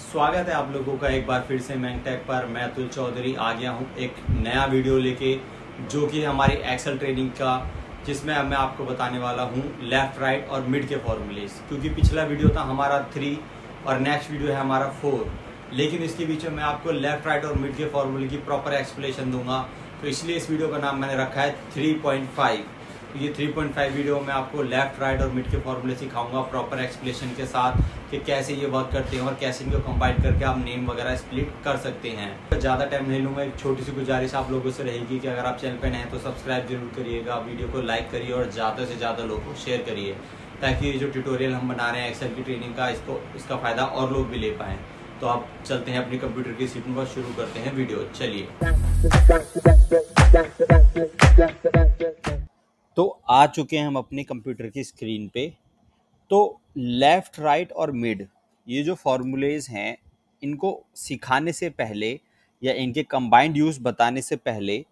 स्वागत है आप लोगों का एक बार फिर से मैंगटेक पर मैं अतुल चौधरी आ गया हूँ एक नया वीडियो लेके जो कि हमारी एक्सेल ट्रेनिंग का जिसमें मैं आपको बताने वाला हूँ लेफ्ट राइट और मिड के फॉर्मूलेज क्योंकि पिछला वीडियो था हमारा थ्री और नेक्स्ट वीडियो है हमारा फोर लेकिन इसके बीच में मैं आपको लेफ्ट राइट और मिड के फॉर्मूले की प्रॉपर एक्सप्लेनेशन दूंगा तो इसलिए इस वीडियो का नाम मैंने रखा है थ्री पॉइंट फाइव ये फाइव वीडियो में आपको लेफ्ट राइट और मिड के फॉर्मूले सिखाऊंगा प्रॉपर एक्सप्लेन के साथ कि कैसे ये वर्क करते हैं और कैसे इनको कंबाइन करके आप नेम वगैरह स्प्लिट कर सकते हैं तो ज़्यादा टाइम नहीं लूँगा एक छोटी सी गुजारिश आप लोगों से रहेगी कि अगर आप चैनल पर नए तो सब्सक्राइब जरूर करिएगा वीडियो को लाइक करिए और ज़्यादा से ज़्यादा लोगों को शेयर करिए ताकि ये जो ट्यूटोरियल हम बना रहे हैं एक्सेल की ट्रेनिंग का इसको इसका फ़ायदा और लोग भी ले पाएँ तो आप चलते हैं अपनी कंप्यूटर की सीटों पर शुरू करते हैं वीडियो चलिए तो आ चुके हैं हम अपने कंप्यूटर की स्क्रीन पे तो लेफ़्ट राइट और मिड ये जो फार्मूलेज हैं इनको सिखाने से पहले या इनके कंबाइंड यूज़ बताने से पहले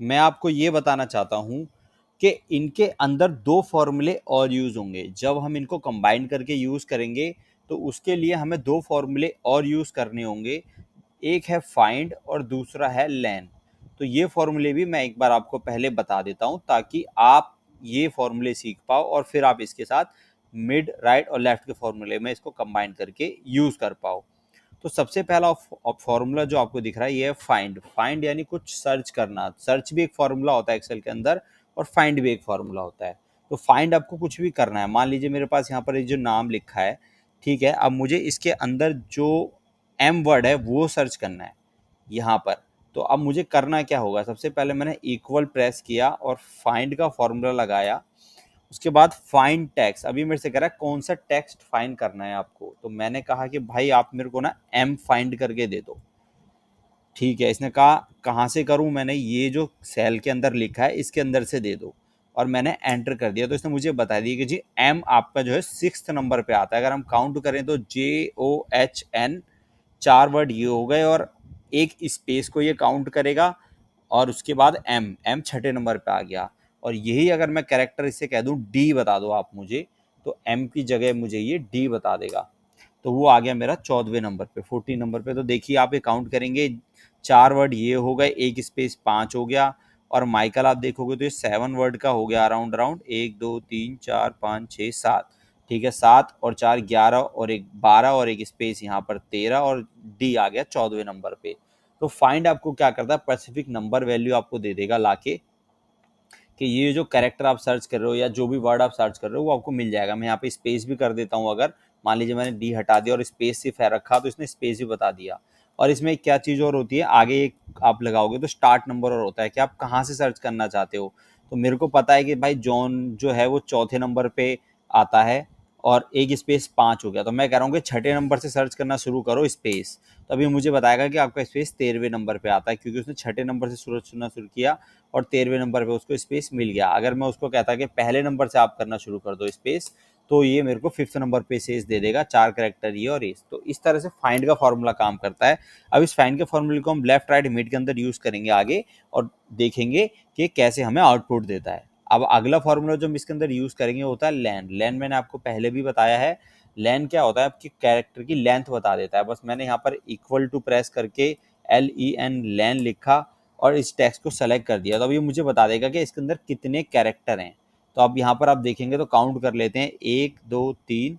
मैं आपको ये बताना चाहता हूँ कि इनके अंदर दो फॉर्मूले और यूज़ होंगे जब हम इनको कंबाइन करके यूज़ करेंगे तो उसके लिए हमें दो फॉर्मूले और यूज़ करने होंगे एक है फाइंड और दूसरा है लैन तो ये फॉर्मूले भी मैं एक बार आपको पहले बता देता हूँ ताकि आप ये फॉर्मूले सीख पाओ और फिर आप इसके साथ मिड राइट और लेफ्ट के फॉर्मूले में इसको कंबाइन करके यूज़ कर पाओ तो सबसे पहला फॉर्मूला जो आपको दिख रहा है ये है फाइंड फाइंड यानी कुछ सर्च करना सर्च भी एक फार्मूला होता है एक्सेल के अंदर और फाइंड भी एक फार्मूला होता है तो फाइंड आपको कुछ भी करना है मान लीजिए मेरे पास यहाँ पर ये जो नाम लिखा है ठीक है अब मुझे इसके अंदर जो एम वर्ड है वो सर्च करना है यहाँ पर तो अब मुझे करना क्या होगा सबसे पहले मैंने इक्वल प्रेस किया और फाइंड का फॉर्मूला लगाया उसके बाद फाइन टैक्स अभी मेरे से कह रहा है कौन सा टैक्स फाइन करना है आपको तो मैंने कहा कि भाई आप मेरे को ना एम फाइंड करके दे दो ठीक है इसने कहा कहाँ से करूँ मैंने ये जो सेल के अंदर लिखा है इसके अंदर से दे दो और मैंने एंटर कर दिया तो इसने मुझे बता दिया कि जी एम आपका जो है सिक्स नंबर पे आता है अगर हम काउंट करें तो जे ओ एच एन चार वर्ड ये हो गए और एक स्पेस को ये काउंट करेगा और उसके बाद एम एम छठे नंबर पे आ गया और यही अगर मैं करेक्टर इसे कह दूँ डी बता दो आप मुझे तो एम की जगह मुझे ये डी बता देगा तो वो आ गया मेरा चौदहवें नंबर पे फोर्टीन नंबर पे तो देखिए आप ये काउंट करेंगे चार वर्ड ये हो गए एक स्पेस पाँच हो गया और माइकल आप देखोगे तो ये सेवन वर्ड का हो गया अराउंड अराउंड एक दो तीन चार पाँच छः सात ठीक है सात और चार ग्यारह और एक बारह और एक स्पेस यहाँ पर तेरह और डी आ गया चौदहवें नंबर पे तो फाइंड आपको क्या करता है स्पेसिफिक नंबर वैल्यू आपको दे देगा लाके कि ये जो कैरेक्टर आप सर्च कर रहे हो या जो भी वर्ड आप सर्च कर रहे हो वो आपको मिल जाएगा मैं यहाँ पे स्पेस भी कर देता हूँ अगर मान लीजिए मैंने डी हटा दिया और स्पेस सिर्फ रखा तो इसने स्पेस भी बता दिया और इसमें क्या चीज़ और होती है आगे एक आप लगाओगे तो स्टार्ट नंबर और होता है कि आप कहाँ से सर्च करना चाहते हो तो मेरे को पता है कि भाई जॉन जो है वो चौथे नंबर पे आता है और एक स्पेस पाँच हो गया तो मैं कह रहा हूँ कि छठे नंबर से सर्च करना शुरू करो स्पेस तो अभी मुझे बताएगा कि आपका स्पेस तेरहवें नंबर पे आता है क्योंकि उसने छठे नंबर से सर्च करना शुरू किया और तेरहवें नंबर पे उसको स्पेस मिल गया अगर मैं उसको कहता कि पहले नंबर से आप करना शुरू कर दो स्पेस तो ये मेरे को फिफ्थ नंबर पे सेस दे देगा चार करेक्टर ये और एस तो इस तरह से फाइंड का फॉर्मूला काम करता है अब इस फाइंड के फॉर्मूले को हम लेफ्ट राइट मिड के अंदर यूज़ करेंगे आगे और देखेंगे कि कैसे हमें आउटपुट देता है अब अगला फार्मूला जो हम इसके अंदर यूज़ करेंगे होता है लैन लैन मैंने आपको पहले भी बताया है लैन क्या होता है आपकी कैरेक्टर की लेंथ बता देता है बस मैंने यहाँ पर इक्वल टू प्रेस करके एल ई एन लैन लिखा और इस टैक्स को सेलेक्ट कर दिया तो अब ये मुझे बता देगा कि इसके अंदर कितने कैरेक्टर हैं तो अब यहाँ पर आप देखेंगे तो काउंट कर लेते हैं एक दो तीन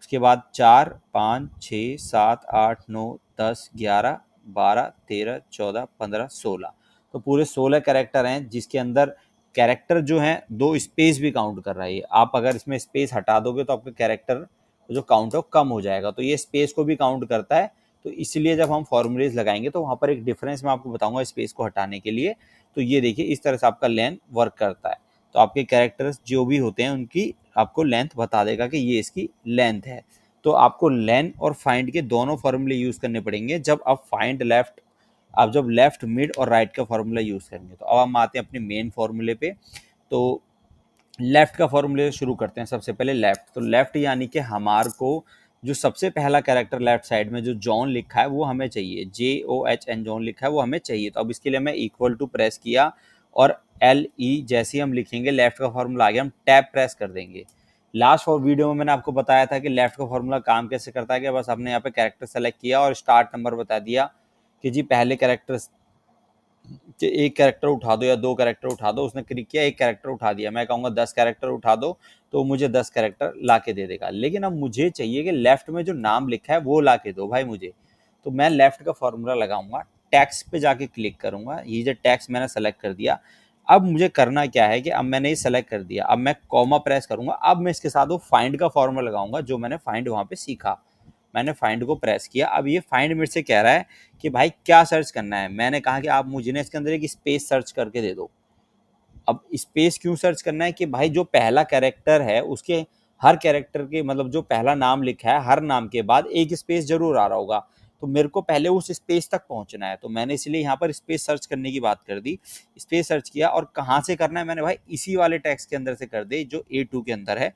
उसके बाद चार पाँच छः सात आठ नौ दस ग्यारह बारह तेरह चौदह पंद्रह सोलह तो पूरे सोलह कैरेक्टर हैं जिसके अंदर कैरेक्टर जो है दो स्पेस भी काउंट कर रहा है आप अगर इसमें स्पेस हटा दोगे तो आपका कैरेक्टर जो काउंट है कम हो जाएगा तो ये स्पेस को भी काउंट करता है तो इसलिए जब हम फॉर्मूलेज लगाएंगे तो वहाँ पर एक डिफरेंस मैं आपको बताऊंगा स्पेस को हटाने के लिए तो ये देखिए इस तरह से आपका लेंथ वर्क करता है तो आपके कैरेक्टर्स जो भी होते हैं उनकी आपको लेंथ बता देगा कि ये इसकी लेंथ है तो आपको लेंथ और फाइंड के दोनों फॉर्मूले यूज़ करने पड़ेंगे जब आप फाइंड लेफ्ट आप जब लेफ्ट मिड और राइट का फार्मूला यूज़ करेंगे तो अब हम आते हैं अपने मेन फार्मूले पे तो लेफ़्ट का फार्मूले शुरू करते हैं सबसे पहले लेफ़्ट तो लेफ़्ट यानी कि हमार को जो सबसे पहला कैरेक्टर लेफ्ट साइड में जो जॉन लिखा है वो हमें चाहिए J O H N John लिखा है वो हमें चाहिए तो अब इसके लिए मैं इक्वल टू प्रेस किया और एल ई e, जैसे हम लिखेंगे लेफ़्ट का फार्मूला आगे हम टैप प्रेस कर देंगे लास्ट वीडियो में मैंने आपको बताया था कि लेफ़्ट का फार्मूला काम कैसे करता है कि बस आपने यहाँ पे कैरेक्टर सेलेक्ट किया और स्टार्ट नंबर बता दिया कि जी पहले कैरेक्टर के एक कैरेक्टर उठा दो या दो कैरेक्टर उठा दो उसने क्लिक किया एक कैरेक्टर उठा दिया मैं कहूँगा दस कैरेक्टर उठा दो तो मुझे दस कैरेक्टर ला के दे देगा लेकिन अब मुझे चाहिए कि लेफ्ट में जो नाम लिखा है वो ला के दो भाई मुझे तो मैं लेफ्ट का फॉर्मूला लगाऊंगा टैक्स पे जाके क्लिक करूंगा ये जो टैक्स मैंने सेलेक्ट कर दिया अब मुझे करना क्या है कि अब मैंने ये सेलेक्ट कर दिया अब मैं कॉमा प्रेस करूँगा अब मैं इसके साथ वो फाइंड का फॉर्मूला लगाऊंगा जो मैंने फाइंड वहाँ पर सीखा मैंने फाइंड को प्रेस किया अब ये फाइंड मेरे से कह रहा है कि भाई क्या सर्च करना है मैंने कहा कि आप मुझे ना इसके अंदर एक स्पेस सर्च करके दे दो अब स्पेस क्यों सर्च करना है कि भाई जो पहला कैरेक्टर है उसके हर कैरेक्टर के मतलब जो पहला नाम लिखा है हर नाम के बाद एक स्पेस जरूर आ रहा होगा तो मेरे को पहले उस स्पेस तक पहुंचना है तो मैंने इसलिए यहाँ पर स्पेस सर्च करने की बात कर दी स्पेस सर्च किया और कहाँ से करना है मैंने भाई इसी वाले टैक्स के अंदर से कर दे जो ए टू के अंदर है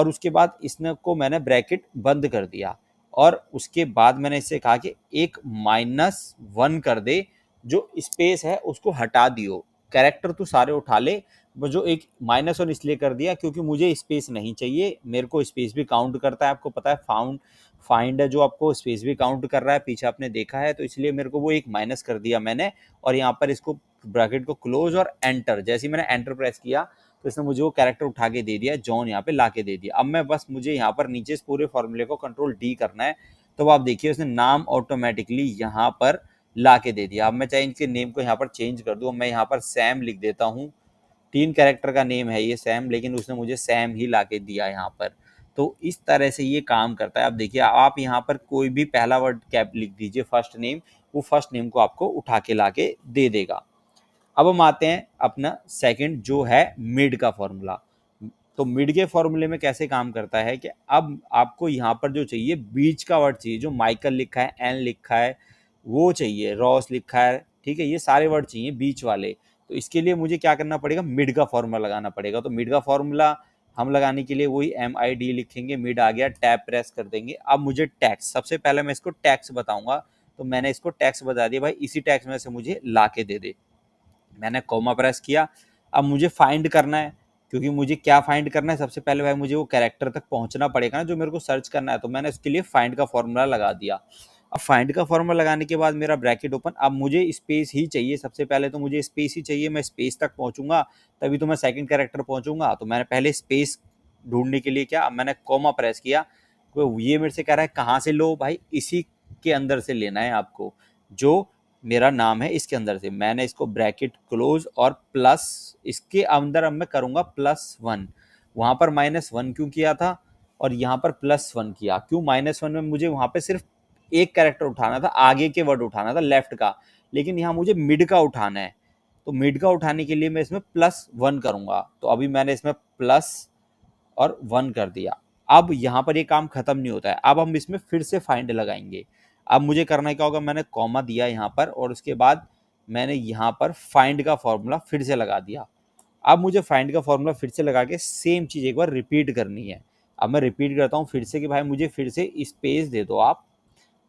और उसके बाद इसने को मैंने ब्रैकेट बंद कर दिया और उसके बाद मैंने इससे कहा कि एक माइनस वन कर दे जो स्पेस है उसको हटा दियो कैरेक्टर तो सारे उठा ले जो एक माइनस वन इसलिए कर दिया क्योंकि मुझे स्पेस नहीं चाहिए मेरे को स्पेस भी काउंट करता है आपको पता है फाउंड फाइंड है जो आपको स्पेस भी काउंट कर रहा है पीछे आपने देखा है तो इसलिए मेरे को वो एक माइनस कर दिया मैंने और यहाँ पर इसको ब्रैकेट को क्लोज और एंटर जैसे ही मैंने एंटर प्रेस किया तो इसने मुझे वो कैरेक्टर उठा के दे दिया जॉन यहाँ पे ला के दे दिया अब मैं बस मुझे यहाँ पर नीचे इस पूरे फॉर्मूले को कंट्रोल डी करना है तो आप देखिए उसने नाम ऑटोमेटिकली यहाँ पर ला के दे दिया अब मैं चाहे इनके नेम को यहाँ पर चेंज कर दूँ मैं यहाँ पर सैम लिख देता हूँ तीन कैरेक्टर का नेम है ये सैम लेकिन उसने मुझे सैम ही ला के दिया यहाँ पर तो इस तरह से ये काम करता है अब देखिए आप यहाँ पर कोई भी पहला वर्ड कैप लिख दीजिए फर्स्ट नेम वो फर्स्ट नेम को आपको उठा के ला के दे देगा अब हम आते हैं अपना सेकंड जो है मिड का फॉर्मूला तो मिड के फॉर्मूले में कैसे काम करता है कि अब आपको यहाँ पर जो चाहिए बीच का वर्ड चाहिए जो माइकल लिखा है एन लिखा है वो चाहिए रॉस लिखा है ठीक है ये सारे वर्ड चाहिए बीच वाले तो इसके लिए मुझे क्या करना पड़ेगा मिड का फॉर्मूला लगाना पड़ेगा तो मिड का फॉर्मूला हम लगाने के लिए वही एम आई डी लिखेंगे मिड आ गया टैप प्रेस कर देंगे अब मुझे टैक्स सबसे पहले मैं इसको टैक्स बताऊंगा तो मैंने इसको टैक्स बता दिया भाई इसी टैक्स में से मुझे ला के दे दे मैंने कॉमा प्रेस किया अब मुझे फाइंड करना है क्योंकि मुझे क्या फाइंड करना है सबसे पहले भाई मुझे वो कैरेक्टर तक पहुंचना पड़ेगा ना जो मेरे को सर्च करना है तो मैंने उसके लिए फाइंड का फॉर्मूला लगा दिया अब फाइंड का फॉर्मूला लगाने के बाद मेरा ब्रैकेट ओपन अब मुझे स्पेस ही चाहिए सबसे पहले तो मुझे स्पेस ही चाहिए मैं स्पेस तक पहुंचूंगा तभी तो मैं सेकंड कैरेक्टर पहुंचूंगा तो मैंने पहले स्पेस ढूंढने के लिए क्या अब मैंने कॉमा प्रेस किया ये मेरे से कह रहा है कहाँ से लो भाई इसी के अंदर से लेना है आपको जो मेरा नाम है इसके अंदर से मैंने इसको ब्रैकेट क्लोज और प्लस इसके अंदर अब मैं करूँगा प्लस वन वहाँ पर माइनस वन क्यों किया था और यहाँ पर प्लस वन किया क्यों माइनस वन में मुझे वहाँ पे सिर्फ एक कैरेक्टर उठाना था आगे के वर्ड उठाना था लेफ्ट का लेकिन यहाँ मुझे मिड का उठाना है तो मिड का उठाने के लिए मैं इसमें प्लस वन करूँगा तो अभी मैंने इसमें प्लस और वन कर दिया अब यहाँ पर ये काम ख़त्म नहीं होता है अब हम इसमें फिर से फाइंड लगाएंगे अब मुझे करना क्या होगा मैंने कॉमा दिया यहाँ पर और उसके बाद मैंने यहाँ पर फाइंड का फॉर्मूला फिर से लगा दिया अब मुझे फाइंड का फॉर्मूला फिर से लगा के सेम चीज़ एक बार रिपीट करनी है अब मैं रिपीट करता हूँ फिर से कि भाई मुझे फिर से स्पेस दे दो आप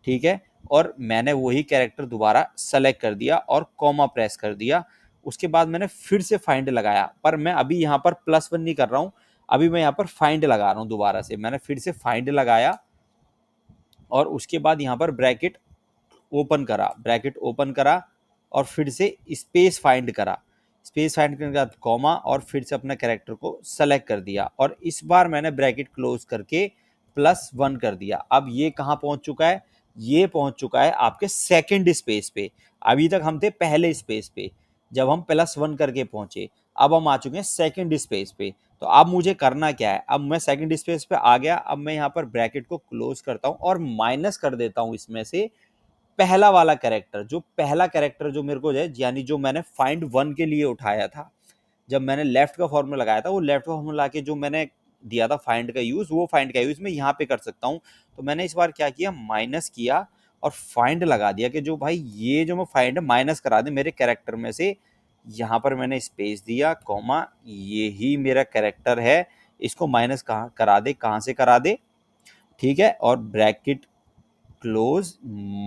ठीक है और मैंने वही कैरेक्टर दोबारा सेलेक्ट कर दिया और कॉमा प्रेस कर दिया उसके बाद मैंने फिर से फाइंड लगाया पर मैं अभी यहाँ पर प्लस वन नहीं कर रहा हूँ अभी मैं यहाँ पर फाइंड लगा रहा हूँ दोबारा से मैंने फिर से फाइंड लगाया और उसके बाद यहाँ पर ब्रैकेट ओपन करा ब्रैकेट ओपन करा और फिर से स्पेस फाइंड करा स्पेस फाइंड करने के बाद कॉमा और फिर से अपना कैरेक्टर को सेलेक्ट कर दिया और इस बार मैंने ब्रैकेट क्लोज करके प्लस वन कर दिया अब ये कहाँ पहुँच चुका है ये पहुँच चुका है आपके सेकेंड स्पेस पे अभी तक हम थे पहले स्पेस पे जब हम प्लस वन करके पहुँचे अब हम आ चुके हैं सेकेंड स्पेस पे तो अब मुझे करना क्या है अब मैं सेकंड स्पेस पे आ गया अब मैं यहाँ पर ब्रैकेट को क्लोज करता हूँ और माइनस कर देता हूँ इसमें से पहला वाला करेक्टर जो पहला करेक्टर जो मेरे को यानी जो मैंने फाइंड वन के लिए उठाया था जब मैंने लेफ्ट का फॉर्मूला लगाया था वो लेफ्ट का फॉर्मूला के जो मैंने दिया था फाइंड का यूज़ वो फाइंड का यूज़ मैं यहाँ पे कर सकता हूँ तो मैंने इस बार क्या किया माइनस किया और फाइंड लगा दिया कि जो भाई ये जो मैं फाइंड माइनस करा दें मेरे कैरेक्टर में से यहाँ पर मैंने स्पेस दिया कॉमा ये ही मेरा करेक्टर है इसको माइनस कहाँ करा दे कहाँ से करा दे ठीक है और ब्रैकेट क्लोज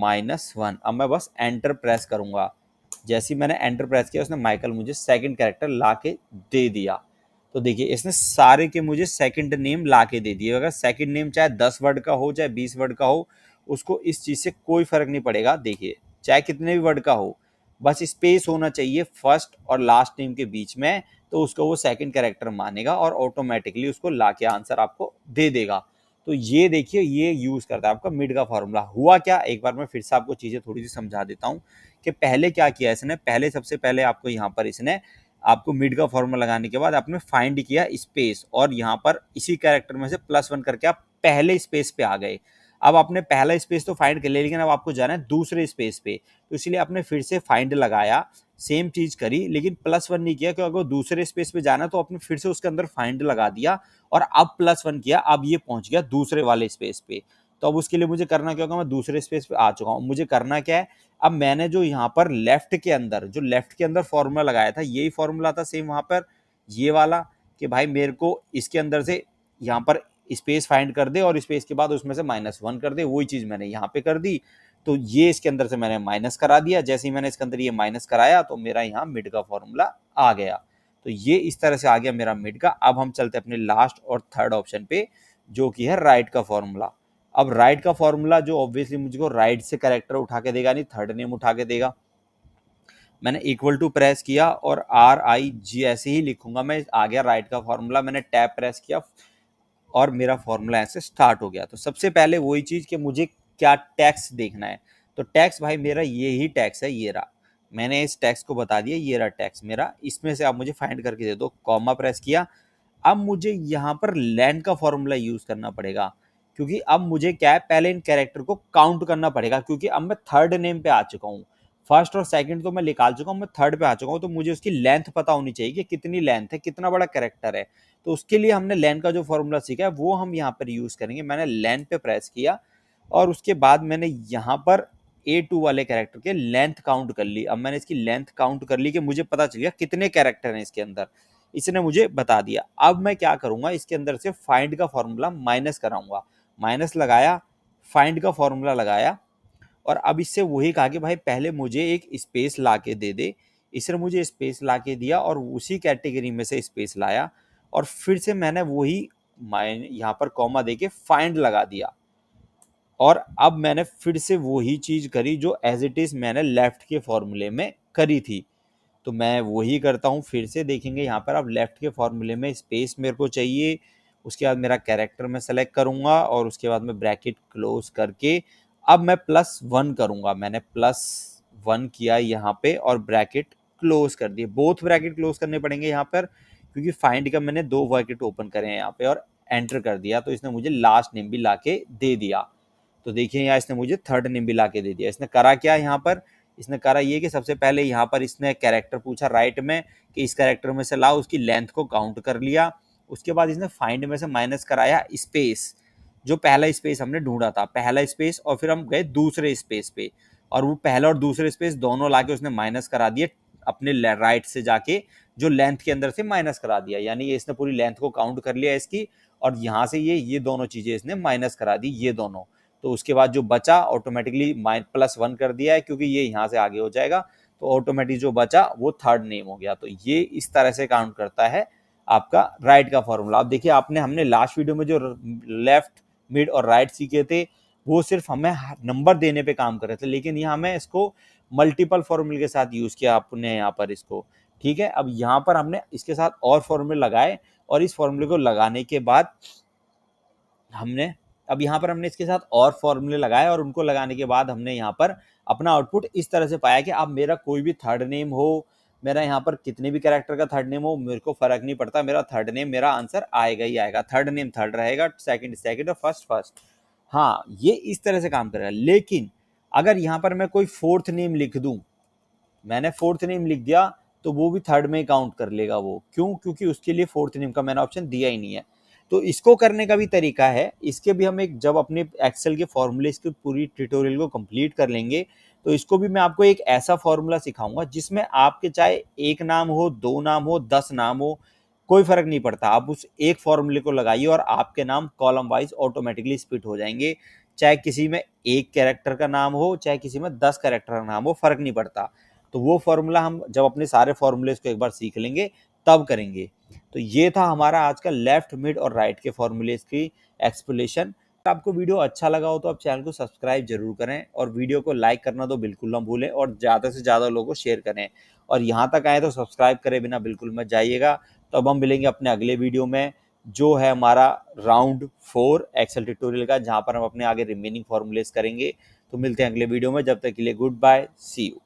माइनस वन अब मैं बस एंटर प्रेस करूँगा जैसे ही मैंने एंटर प्रेस किया उसने माइकल मुझे सेकंड कैरेक्टर ला के दे दिया तो देखिए इसने सारे के मुझे सेकंड नेम ला के दे दिए अगर सेकंड नेम चाहे दस वर्ड का हो चाहे बीस वर्ड का हो उसको इस चीज़ से कोई फर्क नहीं पड़ेगा देखिए चाहे कितने भी वर्ड का हो बस स्पेस होना चाहिए फर्स्ट और लास्ट नेम के बीच में तो उसको वो सेकंड कैरेक्टर मानेगा और ऑटोमेटिकली उसको ला के आंसर आपको दे देगा तो ये देखिए ये यूज़ करता है आपका मिड का फॉर्मूला हुआ क्या एक बार मैं फिर से आपको चीज़ें थोड़ी सी समझा देता हूँ कि पहले क्या किया इसने पहले सबसे पहले आपको यहाँ पर इसने आपको मिड का फॉर्मूला लगाने के बाद आपने फाइंड किया स्पेस और यहाँ पर इसी कैरेक्टर में से प्लस वन करके आप पहले स्पेस पे आ गए अब आपने पहला स्पेस तो फाइंड कर लिया लेकिन अब आपको जाना है दूसरे स्पेस पे तो इसलिए आपने फिर से फाइंड लगाया सेम चीज़ करी लेकिन प्लस वन नहीं किया क्योंकि अगर दूसरे स्पेस पे जाना तो आपने फिर से उसके अंदर फाइंड लगा दिया और अब प्लस वन किया अब ये पहुंच गया दूसरे वाले स्पेस पे तो अब उसके लिए मुझे करना क्या होगा मैं दूसरे स्पेस पे आ चुका हूँ मुझे करना क्या है अब मैंने जो यहाँ पर लेफ्ट के अंदर जो लेफ्ट के अंदर फॉर्मूला लगाया था यही फॉर्मूला था सेम वहाँ पर ये वाला कि भाई मेरे को इसके अंदर से यहाँ पर स्पेस फाइंड कर दे और स्पेस के बाद उसमें से माइनस वन कर दे वही चीज़ मैंने यहाँ पे कर दी तो ये इसके अंदर से मैंने माइनस करा दिया जैसे ही मैंने इसके अंदर ये माइनस कराया तो मेरा यहाँ मिड का फॉर्मूला आ गया तो ये इस तरह से आ गया मेरा मिड का अब हम चलते अपने लास्ट और थर्ड ऑप्शन पे जो कि है राइट का फॉर्मूला अब राइट का फॉर्मूला जो ऑब्वियसली मुझको राइट से करेक्टर उठा के देगा नहीं थर्ड नेम उठा के देगा मैंने इक्वल टू प्रेस किया और आर आई जी ऐसे ही लिखूंगा मैं आ गया राइट का फॉर्मूला मैंने टैप प्रेस किया और मेरा फॉर्मूला ऐसे स्टार्ट हो गया तो सबसे पहले वही चीज़ कि मुझे क्या टैक्स देखना है तो टैक्स भाई मेरा ये ही टैक्स है ये रहा मैंने इस टैक्स को बता दिया ये रहा टैक्स मेरा इसमें से आप मुझे फाइंड करके दे दो कॉमा प्रेस किया अब मुझे यहाँ पर लैंड का फॉर्मूला यूज़ करना पड़ेगा क्योंकि अब मुझे क्या है पहले इन कैरेक्टर को काउंट करना पड़ेगा क्योंकि अब मैं थर्ड नेम पे आ चुका हूँ फर्स्ट और सेकंड तो मैं निकाल चुका हूँ मैं थर्ड पे आ चुका हूँ तो मुझे उसकी लेंथ पता होनी चाहिए कि कितनी लेंथ है कितना बड़ा कैरेक्टर है तो उसके लिए हमने लैन का जो फॉर्मूला सीखा है वो हम यहाँ पर यूज़ करेंगे मैंने लैन पे प्रेस किया और उसके बाद मैंने यहाँ पर ए टू वाले कैरेक्टर के लेंथ काउंट कर ली अब मैंने इसकी लेंथ काउंट कर ली कि मुझे पता चल गया कितने कैरेक्टर हैं इसके अंदर इसने मुझे बता दिया अब मैं क्या करूँगा इसके अंदर से फाइंड का फॉर्मूला माइनस कराऊँगा माइनस लगाया फाइंड का फॉर्मूला लगाया और अब इससे वही कहा कि भाई पहले मुझे एक स्पेस ला के दे दे इसने मुझे स्पेस ला के दिया और उसी कैटेगरी में से स्पेस लाया और फिर से मैंने वही माइन यहाँ पर कॉमा दे के फाइंड लगा दिया और अब मैंने फिर से वही चीज़ करी जो एज इट इज़ मैंने लेफ़्ट के फॉर्मूले में करी थी तो मैं वही करता हूँ फिर से देखेंगे यहाँ पर आप लेफ़्ट के फॉर्मूले में स्पेस मेरे को चाहिए उसके बाद मेरा कैरेक्टर मैं सेलेक्ट करूँगा और उसके बाद मैं ब्रैकेट क्लोज करके अब मैं प्लस वन करूँगा मैंने प्लस वन किया यहाँ पे और ब्रैकेट क्लोज कर दिए बोथ ब्रैकेट क्लोज करने पड़ेंगे यहाँ पर क्योंकि फाइंड का मैंने दो वर्केट ओपन करे हैं यहाँ पे और एंटर कर दिया तो इसने मुझे लास्ट नेम भी ला के दे दिया तो देखिए यहाँ इसने मुझे थर्ड नेम भी ला के दे दिया इसने करा क्या यहाँ पर इसने करा ये कि सबसे पहले यहाँ पर इसने कैरेक्टर पूछा राइट में कि इस कैरेक्टर में से लाओ उसकी लेंथ को काउंट कर लिया उसके बाद इसने फाइंड में से माइनस कराया स्पेस जो पहला स्पेस हमने ढूंढा था पहला स्पेस और फिर हम गए दूसरे स्पेस पे और वो पहला और दूसरे स्पेस दोनों लाके उसने माइनस करा दिए अपने राइट से जाके जो लेंथ के अंदर से माइनस करा दिया यानी इसने पूरी लेंथ को काउंट कर लिया इसकी और यहाँ से ये ये दोनों चीज़ें इसने माइनस करा दी ये दोनों तो उसके बाद जो बचा ऑटोमेटिकली प्लस वन कर दिया है क्योंकि ये यहाँ से आगे हो जाएगा तो ऑटोमेटिक जो बचा वो थर्ड नेम हो गया तो ये इस तरह से काउंट करता है आपका राइट का फॉर्मूला आप देखिए आपने हमने लास्ट वीडियो में जो लेफ्ट मिड और राइट सीखे थे वो सिर्फ हमें नंबर देने पे काम कर रहे थे लेकिन यहाँ हमें इसको मल्टीपल फॉर्मूले के साथ यूज़ किया आपने यहाँ पर इसको ठीक है अब यहाँ पर हमने इसके साथ और फॉर्मूले लगाए और इस फॉर्मूले को लगाने के बाद हमने अब यहाँ पर हमने इसके साथ और फॉर्मूले लगाए और उनको लगाने के बाद हमने यहाँ पर अपना आउटपुट इस तरह से पाया कि अब मेरा कोई भी थर्ड नेम हो मेरा यहाँ पर कितने भी कैरेक्टर का थर्ड नेम हो मेरे को फर्क नहीं पड़ता मेरा थर्ड नेम मेरा आंसर आएगा ही आएगा थर्ड नेम थर्ड रहेगा सेकंड सेकंड और फर्स्ट फर्स्ट हाँ ये इस तरह से काम करेगा लेकिन अगर यहाँ पर मैं कोई फोर्थ नेम लिख दूँ मैंने फोर्थ नेम लिख दिया तो वो भी थर्ड में काउंट कर लेगा वो क्यों क्योंकि उसके लिए फोर्थ नेम का मैंने ऑप्शन दिया ही नहीं है तो इसको करने का भी तरीका है इसके भी हम एक जब अपने एक्सेल के फॉर्मूले इसके पूरी ट्यूटोरियल को कंप्लीट कर लेंगे तो इसको भी मैं आपको एक ऐसा फॉर्मूला सिखाऊंगा जिसमें आपके चाहे एक नाम हो दो नाम हो दस नाम हो कोई फर्क नहीं पड़ता आप उस एक फॉर्मूले को लगाइए और आपके नाम कॉलम वाइज ऑटोमेटिकली स्पिट हो जाएंगे चाहे किसी में एक कैरेक्टर का नाम हो चाहे किसी में दस कैरेक्टर का नाम हो फर्क नहीं पड़ता तो वो फॉर्मूला हम जब अपने सारे फॉर्मूलेज को एक बार सीख लेंगे तब करेंगे तो ये था हमारा आज का लेफ्ट मिड और राइट के फॉर्मूलेज की एक्सप्लेशन आपको वीडियो अच्छा लगा हो तो आप चैनल को सब्सक्राइब जरूर करें और वीडियो को लाइक करना तो बिल्कुल ना भूलें और ज़्यादा से ज़्यादा लोगों को शेयर करें और यहाँ तक आए तो सब्सक्राइब करें बिना बिल्कुल मत जाइएगा तो अब हम मिलेंगे अपने अगले वीडियो में जो है हमारा राउंड फोर एक्सेल ट्यूटोरियल का जहाँ पर हम अपने आगे रिमेनिंग फॉर्मूलेस करेंगे तो मिलते हैं अगले वीडियो में जब तक के लिए गुड बाय सी यू